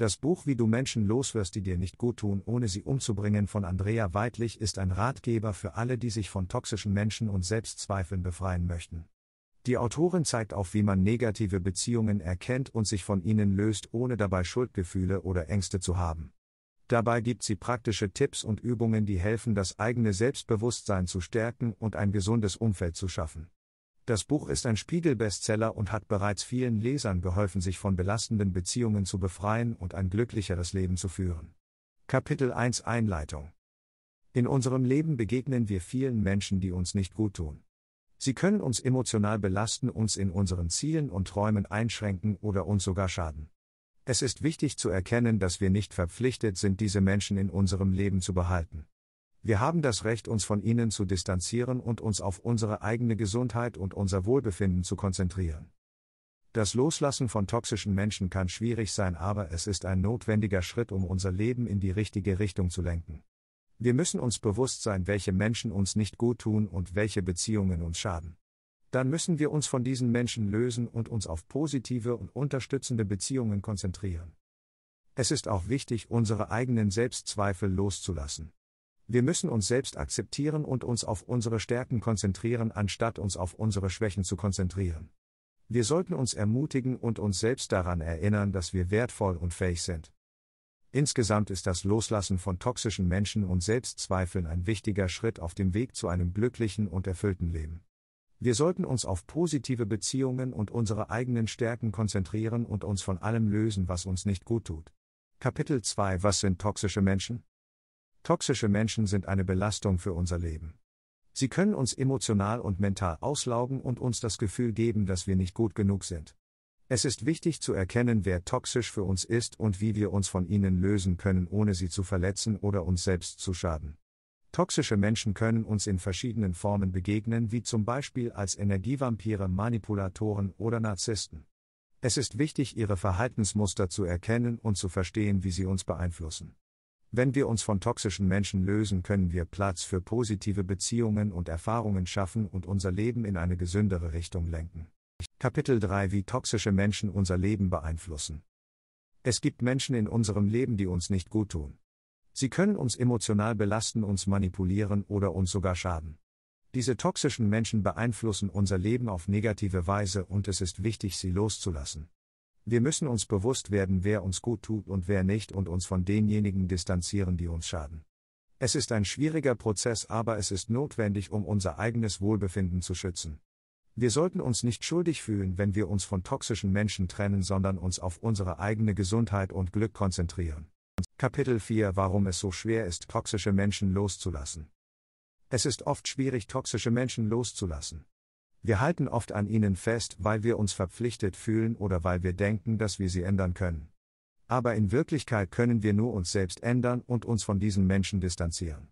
Das Buch Wie du Menschen loswirst, die dir nicht gut tun, ohne sie umzubringen von Andrea Weidlich ist ein Ratgeber für alle, die sich von toxischen Menschen und Selbstzweifeln befreien möchten. Die Autorin zeigt auf, wie man negative Beziehungen erkennt und sich von ihnen löst, ohne dabei Schuldgefühle oder Ängste zu haben. Dabei gibt sie praktische Tipps und Übungen, die helfen, das eigene Selbstbewusstsein zu stärken und ein gesundes Umfeld zu schaffen. Das Buch ist ein Spiegel-Bestseller und hat bereits vielen Lesern geholfen, sich von belastenden Beziehungen zu befreien und ein glücklicheres Leben zu führen. Kapitel 1 Einleitung In unserem Leben begegnen wir vielen Menschen, die uns nicht gut tun. Sie können uns emotional belasten, uns in unseren Zielen und Träumen einschränken oder uns sogar schaden. Es ist wichtig zu erkennen, dass wir nicht verpflichtet sind, diese Menschen in unserem Leben zu behalten. Wir haben das Recht, uns von ihnen zu distanzieren und uns auf unsere eigene Gesundheit und unser Wohlbefinden zu konzentrieren. Das Loslassen von toxischen Menschen kann schwierig sein, aber es ist ein notwendiger Schritt, um unser Leben in die richtige Richtung zu lenken. Wir müssen uns bewusst sein, welche Menschen uns nicht gut tun und welche Beziehungen uns schaden. Dann müssen wir uns von diesen Menschen lösen und uns auf positive und unterstützende Beziehungen konzentrieren. Es ist auch wichtig, unsere eigenen Selbstzweifel loszulassen. Wir müssen uns selbst akzeptieren und uns auf unsere Stärken konzentrieren, anstatt uns auf unsere Schwächen zu konzentrieren. Wir sollten uns ermutigen und uns selbst daran erinnern, dass wir wertvoll und fähig sind. Insgesamt ist das Loslassen von toxischen Menschen und Selbstzweifeln ein wichtiger Schritt auf dem Weg zu einem glücklichen und erfüllten Leben. Wir sollten uns auf positive Beziehungen und unsere eigenen Stärken konzentrieren und uns von allem lösen, was uns nicht gut tut. Kapitel 2 Was sind toxische Menschen? Toxische Menschen sind eine Belastung für unser Leben. Sie können uns emotional und mental auslaugen und uns das Gefühl geben, dass wir nicht gut genug sind. Es ist wichtig zu erkennen, wer toxisch für uns ist und wie wir uns von ihnen lösen können, ohne sie zu verletzen oder uns selbst zu schaden. Toxische Menschen können uns in verschiedenen Formen begegnen, wie zum Beispiel als Energievampire, Manipulatoren oder Narzissten. Es ist wichtig, ihre Verhaltensmuster zu erkennen und zu verstehen, wie sie uns beeinflussen. Wenn wir uns von toxischen Menschen lösen, können wir Platz für positive Beziehungen und Erfahrungen schaffen und unser Leben in eine gesündere Richtung lenken. Kapitel 3 Wie toxische Menschen unser Leben beeinflussen. Es gibt Menschen in unserem Leben, die uns nicht gut tun. Sie können uns emotional belasten, uns manipulieren oder uns sogar schaden. Diese toxischen Menschen beeinflussen unser Leben auf negative Weise und es ist wichtig, sie loszulassen. Wir müssen uns bewusst werden, wer uns gut tut und wer nicht und uns von denjenigen distanzieren, die uns schaden. Es ist ein schwieriger Prozess, aber es ist notwendig, um unser eigenes Wohlbefinden zu schützen. Wir sollten uns nicht schuldig fühlen, wenn wir uns von toxischen Menschen trennen, sondern uns auf unsere eigene Gesundheit und Glück konzentrieren. Kapitel 4 Warum es so schwer ist, toxische Menschen loszulassen. Es ist oft schwierig, toxische Menschen loszulassen. Wir halten oft an ihnen fest, weil wir uns verpflichtet fühlen oder weil wir denken, dass wir sie ändern können. Aber in Wirklichkeit können wir nur uns selbst ändern und uns von diesen Menschen distanzieren.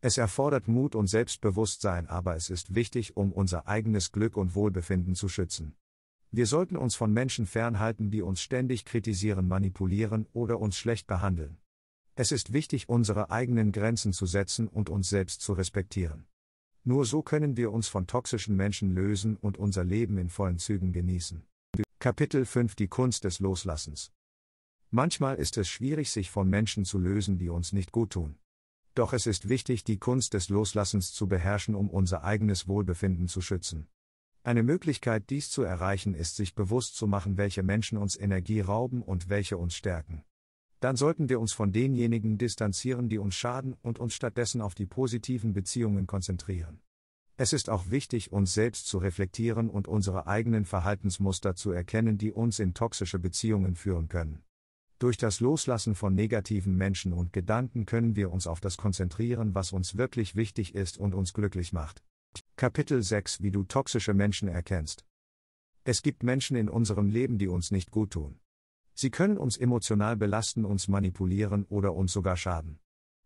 Es erfordert Mut und Selbstbewusstsein, aber es ist wichtig, um unser eigenes Glück und Wohlbefinden zu schützen. Wir sollten uns von Menschen fernhalten, die uns ständig kritisieren, manipulieren oder uns schlecht behandeln. Es ist wichtig, unsere eigenen Grenzen zu setzen und uns selbst zu respektieren. Nur so können wir uns von toxischen Menschen lösen und unser Leben in vollen Zügen genießen. Kapitel 5 Die Kunst des Loslassens. Manchmal ist es schwierig, sich von Menschen zu lösen, die uns nicht gut tun. Doch es ist wichtig, die Kunst des Loslassens zu beherrschen, um unser eigenes Wohlbefinden zu schützen. Eine Möglichkeit, dies zu erreichen, ist sich bewusst zu machen, welche Menschen uns Energie rauben und welche uns stärken dann sollten wir uns von denjenigen distanzieren, die uns schaden und uns stattdessen auf die positiven Beziehungen konzentrieren. Es ist auch wichtig, uns selbst zu reflektieren und unsere eigenen Verhaltensmuster zu erkennen, die uns in toxische Beziehungen führen können. Durch das Loslassen von negativen Menschen und Gedanken können wir uns auf das konzentrieren, was uns wirklich wichtig ist und uns glücklich macht. Kapitel 6 Wie du toxische Menschen erkennst. Es gibt Menschen in unserem Leben, die uns nicht gut tun. Sie können uns emotional belasten, uns manipulieren oder uns sogar schaden.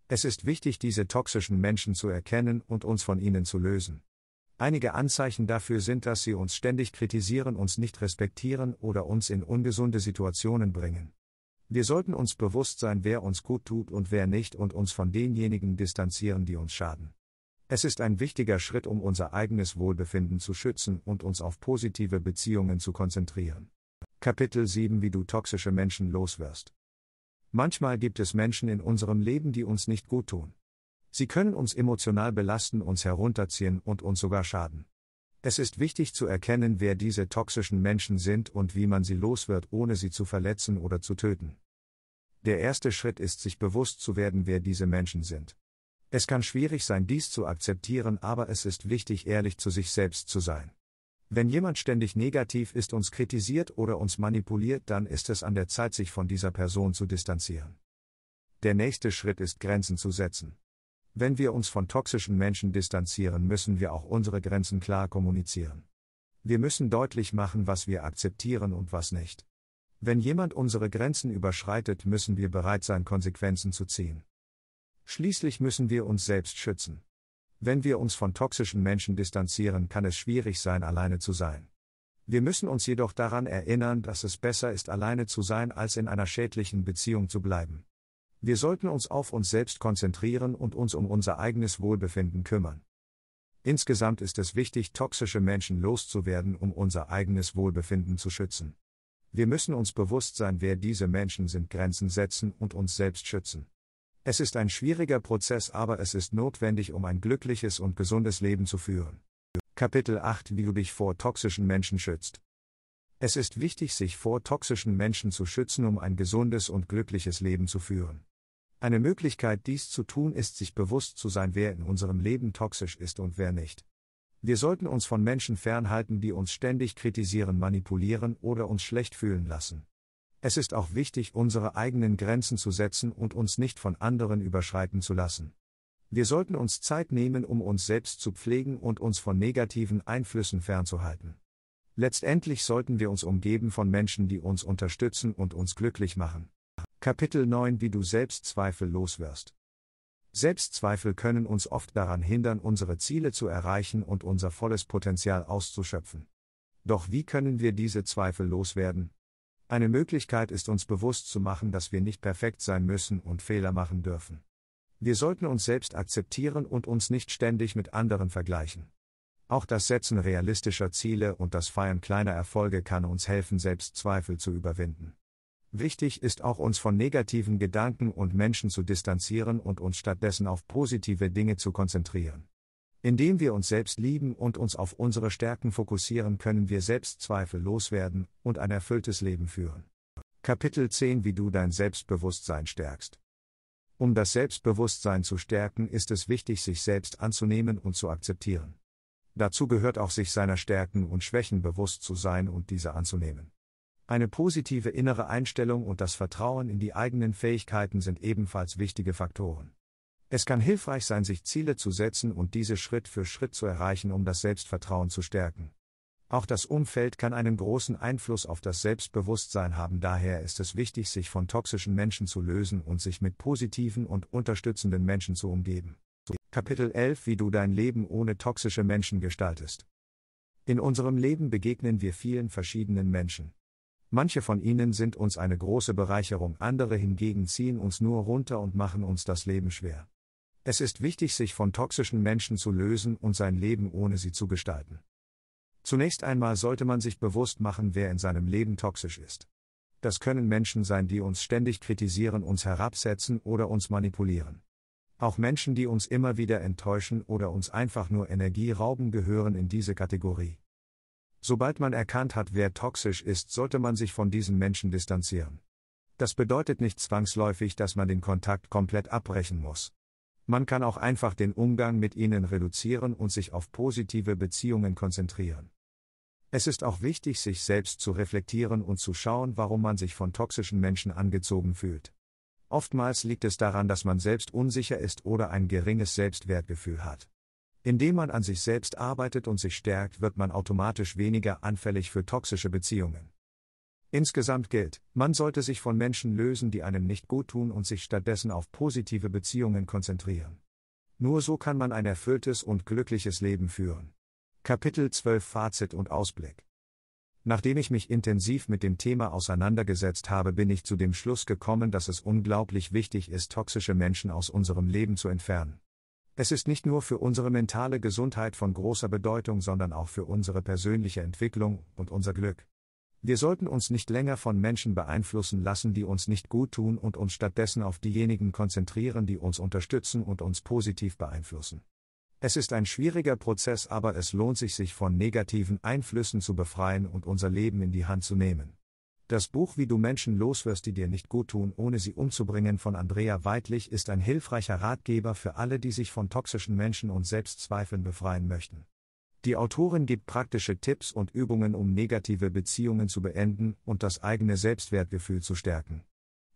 Es ist wichtig, diese toxischen Menschen zu erkennen und uns von ihnen zu lösen. Einige Anzeichen dafür sind, dass sie uns ständig kritisieren, uns nicht respektieren oder uns in ungesunde Situationen bringen. Wir sollten uns bewusst sein, wer uns gut tut und wer nicht und uns von denjenigen distanzieren, die uns schaden. Es ist ein wichtiger Schritt, um unser eigenes Wohlbefinden zu schützen und uns auf positive Beziehungen zu konzentrieren. Kapitel 7 Wie du toxische Menschen loswirst. Manchmal gibt es Menschen in unserem Leben, die uns nicht gut tun. Sie können uns emotional belasten, uns herunterziehen und uns sogar schaden. Es ist wichtig zu erkennen, wer diese toxischen Menschen sind und wie man sie los wird, ohne sie zu verletzen oder zu töten. Der erste Schritt ist, sich bewusst zu werden, wer diese Menschen sind. Es kann schwierig sein, dies zu akzeptieren, aber es ist wichtig, ehrlich zu sich selbst zu sein. Wenn jemand ständig negativ ist, uns kritisiert oder uns manipuliert, dann ist es an der Zeit, sich von dieser Person zu distanzieren. Der nächste Schritt ist Grenzen zu setzen. Wenn wir uns von toxischen Menschen distanzieren, müssen wir auch unsere Grenzen klar kommunizieren. Wir müssen deutlich machen, was wir akzeptieren und was nicht. Wenn jemand unsere Grenzen überschreitet, müssen wir bereit sein, Konsequenzen zu ziehen. Schließlich müssen wir uns selbst schützen. Wenn wir uns von toxischen Menschen distanzieren, kann es schwierig sein, alleine zu sein. Wir müssen uns jedoch daran erinnern, dass es besser ist, alleine zu sein, als in einer schädlichen Beziehung zu bleiben. Wir sollten uns auf uns selbst konzentrieren und uns um unser eigenes Wohlbefinden kümmern. Insgesamt ist es wichtig, toxische Menschen loszuwerden, um unser eigenes Wohlbefinden zu schützen. Wir müssen uns bewusst sein, wer diese Menschen sind, Grenzen setzen und uns selbst schützen. Es ist ein schwieriger Prozess, aber es ist notwendig, um ein glückliches und gesundes Leben zu führen. Kapitel 8 Wie du dich vor toxischen Menschen schützt. Es ist wichtig, sich vor toxischen Menschen zu schützen, um ein gesundes und glückliches Leben zu führen. Eine Möglichkeit, dies zu tun, ist, sich bewusst zu sein, wer in unserem Leben toxisch ist und wer nicht. Wir sollten uns von Menschen fernhalten, die uns ständig kritisieren, manipulieren oder uns schlecht fühlen lassen. Es ist auch wichtig, unsere eigenen Grenzen zu setzen und uns nicht von anderen überschreiten zu lassen. Wir sollten uns Zeit nehmen, um uns selbst zu pflegen und uns von negativen Einflüssen fernzuhalten. Letztendlich sollten wir uns umgeben von Menschen, die uns unterstützen und uns glücklich machen. Kapitel 9 Wie du Selbstzweifel loswirst. Selbstzweifel können uns oft daran hindern, unsere Ziele zu erreichen und unser volles Potenzial auszuschöpfen. Doch wie können wir diese Zweifel loswerden? Eine Möglichkeit ist uns bewusst zu machen, dass wir nicht perfekt sein müssen und Fehler machen dürfen. Wir sollten uns selbst akzeptieren und uns nicht ständig mit anderen vergleichen. Auch das Setzen realistischer Ziele und das Feiern kleiner Erfolge kann uns helfen, Selbstzweifel zu überwinden. Wichtig ist auch uns von negativen Gedanken und Menschen zu distanzieren und uns stattdessen auf positive Dinge zu konzentrieren. Indem wir uns selbst lieben und uns auf unsere Stärken fokussieren, können wir selbst zweifellos werden und ein erfülltes Leben führen. Kapitel 10 Wie du dein Selbstbewusstsein stärkst. Um das Selbstbewusstsein zu stärken, ist es wichtig, sich selbst anzunehmen und zu akzeptieren. Dazu gehört auch, sich seiner Stärken und Schwächen bewusst zu sein und diese anzunehmen. Eine positive innere Einstellung und das Vertrauen in die eigenen Fähigkeiten sind ebenfalls wichtige Faktoren. Es kann hilfreich sein, sich Ziele zu setzen und diese Schritt für Schritt zu erreichen, um das Selbstvertrauen zu stärken. Auch das Umfeld kann einen großen Einfluss auf das Selbstbewusstsein haben, daher ist es wichtig, sich von toxischen Menschen zu lösen und sich mit positiven und unterstützenden Menschen zu umgeben. Kapitel 11 Wie du dein Leben ohne toxische Menschen gestaltest. In unserem Leben begegnen wir vielen verschiedenen Menschen. Manche von ihnen sind uns eine große Bereicherung, andere hingegen ziehen uns nur runter und machen uns das Leben schwer. Es ist wichtig, sich von toxischen Menschen zu lösen und sein Leben ohne sie zu gestalten. Zunächst einmal sollte man sich bewusst machen, wer in seinem Leben toxisch ist. Das können Menschen sein, die uns ständig kritisieren, uns herabsetzen oder uns manipulieren. Auch Menschen, die uns immer wieder enttäuschen oder uns einfach nur Energie rauben, gehören in diese Kategorie. Sobald man erkannt hat, wer toxisch ist, sollte man sich von diesen Menschen distanzieren. Das bedeutet nicht zwangsläufig, dass man den Kontakt komplett abbrechen muss. Man kann auch einfach den Umgang mit ihnen reduzieren und sich auf positive Beziehungen konzentrieren. Es ist auch wichtig, sich selbst zu reflektieren und zu schauen, warum man sich von toxischen Menschen angezogen fühlt. Oftmals liegt es daran, dass man selbst unsicher ist oder ein geringes Selbstwertgefühl hat. Indem man an sich selbst arbeitet und sich stärkt, wird man automatisch weniger anfällig für toxische Beziehungen. Insgesamt gilt, man sollte sich von Menschen lösen, die einem nicht guttun und sich stattdessen auf positive Beziehungen konzentrieren. Nur so kann man ein erfülltes und glückliches Leben führen. Kapitel 12 Fazit und Ausblick Nachdem ich mich intensiv mit dem Thema auseinandergesetzt habe, bin ich zu dem Schluss gekommen, dass es unglaublich wichtig ist, toxische Menschen aus unserem Leben zu entfernen. Es ist nicht nur für unsere mentale Gesundheit von großer Bedeutung, sondern auch für unsere persönliche Entwicklung und unser Glück. Wir sollten uns nicht länger von Menschen beeinflussen lassen, die uns nicht gut tun und uns stattdessen auf diejenigen konzentrieren, die uns unterstützen und uns positiv beeinflussen. Es ist ein schwieriger Prozess, aber es lohnt sich, sich von negativen Einflüssen zu befreien und unser Leben in die Hand zu nehmen. Das Buch Wie du Menschen loswirst, die dir nicht gut tun, ohne sie umzubringen von Andrea Weidlich ist ein hilfreicher Ratgeber für alle, die sich von toxischen Menschen und Selbstzweifeln befreien möchten. Die Autorin gibt praktische Tipps und Übungen, um negative Beziehungen zu beenden und das eigene Selbstwertgefühl zu stärken.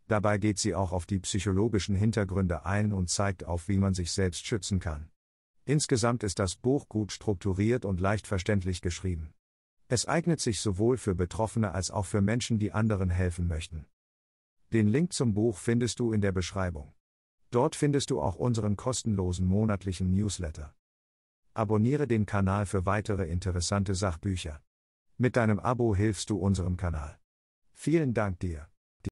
Dabei geht sie auch auf die psychologischen Hintergründe ein und zeigt auf, wie man sich selbst schützen kann. Insgesamt ist das Buch gut strukturiert und leicht verständlich geschrieben. Es eignet sich sowohl für Betroffene als auch für Menschen, die anderen helfen möchten. Den Link zum Buch findest du in der Beschreibung. Dort findest du auch unseren kostenlosen monatlichen Newsletter abonniere den Kanal für weitere interessante Sachbücher. Mit deinem Abo hilfst du unserem Kanal. Vielen Dank dir.